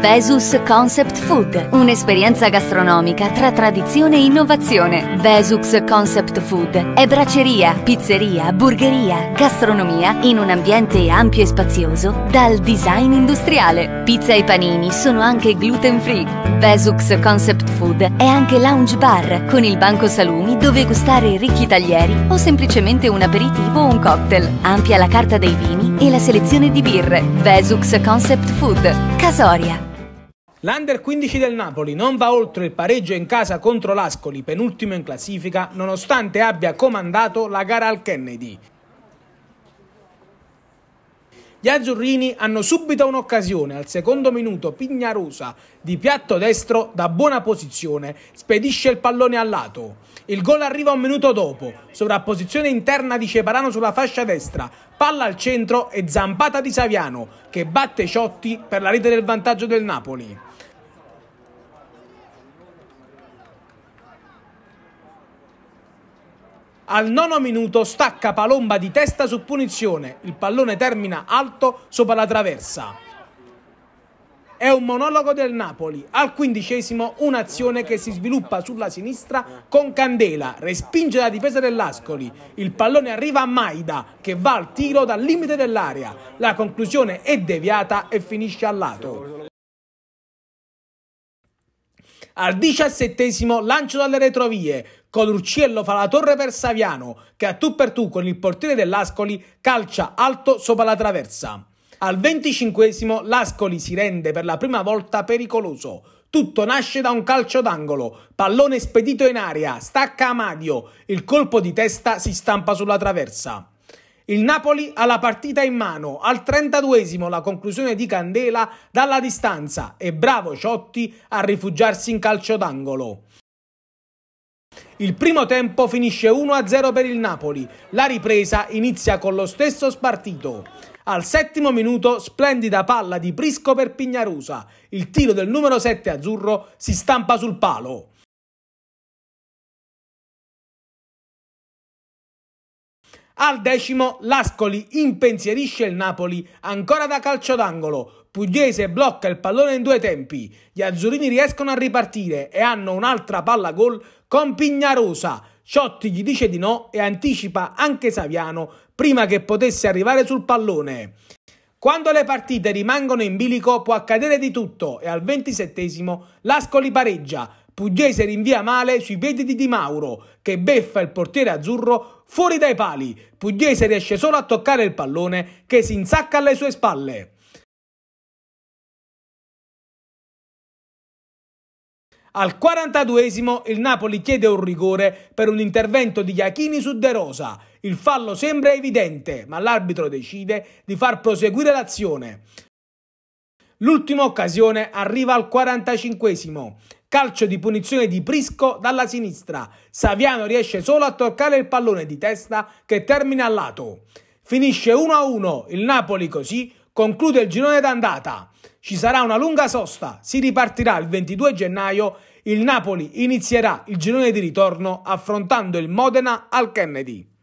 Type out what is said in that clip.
Vesus Concept Food, un'esperienza gastronomica tra tradizione e innovazione. Vesus Concept Food è braceria, pizzeria, burgeria, gastronomia in un ambiente ampio e spazioso dal design industriale. Pizza e panini sono anche gluten free. Vesus Concept Food è anche lounge bar con il banco salumi dove gustare ricchi taglieri o semplicemente un aperitivo o un cocktail. Ampia la carta dei vini e la selezione di birre. Vesus Concept Food, Casoria. L'Under 15 del Napoli non va oltre il pareggio in casa contro l'Ascoli, penultimo in classifica, nonostante abbia comandato la gara al Kennedy. Gli azzurrini hanno subito un'occasione al secondo minuto Pignarosa di piatto destro da buona posizione spedisce il pallone al lato. Il gol arriva un minuto dopo, sovrapposizione interna di Ceparano sulla fascia destra, palla al centro e zampata di Saviano che batte Ciotti per la rete del vantaggio del Napoli. Al nono minuto stacca Palomba di testa su punizione. Il pallone termina alto sopra la traversa. È un monologo del Napoli. Al quindicesimo un'azione che si sviluppa sulla sinistra con Candela. Respinge la difesa dell'Ascoli. Il pallone arriva a Maida che va al tiro dal limite dell'area. La conclusione è deviata e finisce a lato. Al diciassettesimo lancio dalle retrovie, Codurciello fa la torre per Saviano, che a tu per tu con il portiere dell'Ascoli calcia alto sopra la traversa. Al venticinquesimo l'Ascoli si rende per la prima volta pericoloso. Tutto nasce da un calcio d'angolo, pallone spedito in aria, stacca Amadio, il colpo di testa si stampa sulla traversa. Il Napoli ha la partita in mano, al 32esimo la conclusione di Candela dalla distanza e bravo Ciotti a rifugiarsi in calcio d'angolo. Il primo tempo finisce 1-0 per il Napoli, la ripresa inizia con lo stesso spartito. Al settimo minuto splendida palla di Prisco per Pignarusa, il tiro del numero 7 azzurro si stampa sul palo. Al decimo l'Ascoli impensierisce il Napoli ancora da calcio d'angolo. Pugliese blocca il pallone in due tempi. Gli azzurini riescono a ripartire e hanno un'altra palla gol con Pignarosa. Ciotti gli dice di no e anticipa anche Saviano prima che potesse arrivare sul pallone. Quando le partite rimangono in bilico può accadere di tutto e al ventisettesimo l'Ascoli pareggia, Pugliese rinvia male sui piedi di Di Mauro, che beffa il portiere azzurro fuori dai pali. Pugliese riesce solo a toccare il pallone che si insacca alle sue spalle. Al 42esimo il Napoli chiede un rigore per un intervento di Iachini su De Rosa. Il fallo sembra evidente, ma l'arbitro decide di far proseguire l'azione. L'ultima occasione arriva al 45esimo Calcio di punizione di Prisco dalla sinistra. Saviano riesce solo a toccare il pallone di testa che termina a lato. Finisce 1-1. Il Napoli così conclude il girone d'andata. Ci sarà una lunga sosta. Si ripartirà il 22 gennaio. Il Napoli inizierà il girone di ritorno affrontando il Modena al Kennedy.